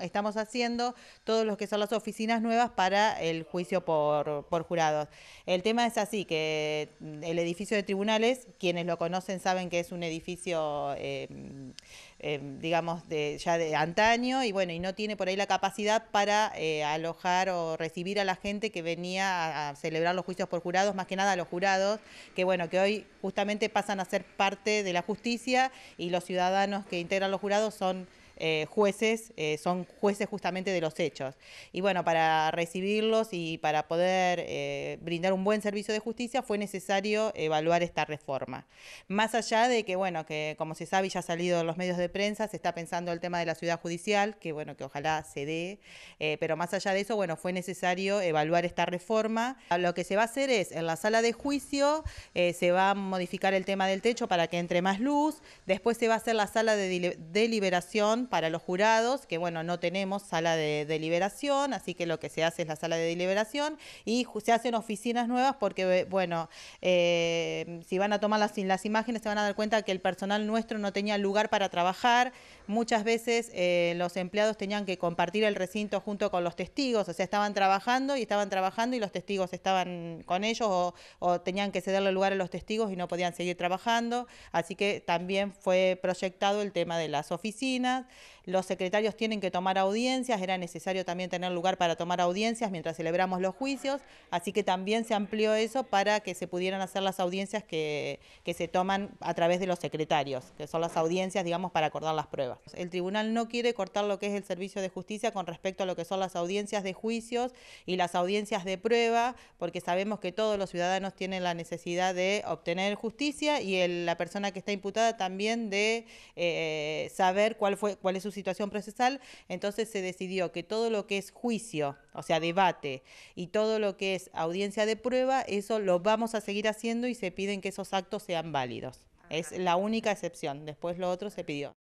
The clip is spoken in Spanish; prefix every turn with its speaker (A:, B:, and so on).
A: estamos haciendo todos los que son las oficinas nuevas para el juicio por, jurados. El tema es así, que mm, el edificio de tribunales, quienes lo conocen saben que es un edificio... Em, em, digamos, de, ya de antaño y bueno, y no tiene por ahí la capacidad para eh, alojar o recibir a la gente que venía a, celebrar los juicios por jurados, más que nada a los jurados, que bueno, que hoy justamente pasan a ser parte de la justicia y los ciudadanos que integran los jurados son... Eh, jueces, eh, son jueces justamente de los hechos. Y bueno, para recibirlos y para poder eh, brindar un buen servicio de justicia fue necesario evaluar esta reforma. Más allá de que, bueno, que como se sabe ya ha salido en los medios de prensa, se está pensando el tema de la ciudad judicial, que bueno, que ojalá se dé, pero más allá de eso, bueno, fue necesario evaluar esta reforma. Lo que se va a hacer es, en la sala de juicio se va a modificar el tema del techo para que entre más luz, después se va a hacer la sala de deliberación para los jurados, que bueno, no tenemos sala de deliberación, así que lo que se hace es la sala de deliberación y se hacen oficinas nuevas porque, eh, bueno, eh, si van a tomar las, imágenes se van a dar cuenta que el personal nuestro no tenía lugar para trabajar, muchas veces eh, los empleados tenían que compartir el recinto junto con los testigos, o sea, estaban trabajando y estaban trabajando y los testigos estaban con ellos o tenían que cederle lugar a los testigos y no podían seguir trabajando, así que también fue proyectado el tema de las oficinas, los secretarios tienen que tomar audiencias, era necesario también tener lugar para tomar audiencias mientras celebramos los juicios, así que también se amplió eso para que se pudieran hacer las audiencias que, se toman a través de los secretarios, que son las audiencias, digamos, para acordar las pruebas. El tribunal no quiere cortar lo que es el servicio de justicia con respecto a lo que son las audiencias de juicios y las audiencias de prueba, porque sabemos que todos los ciudadanos tienen la necesidad de obtener justicia y la persona que está imputada también de eh, saber cuál fue cuál es su situación procesal, entonces se decidió que todo lo que es juicio, o sea, debate, y todo lo que es audiencia de prueba, eso lo vamos a seguir haciendo y se piden que esos actos sean válidos. Es la única excepción, después lo otro se pidió.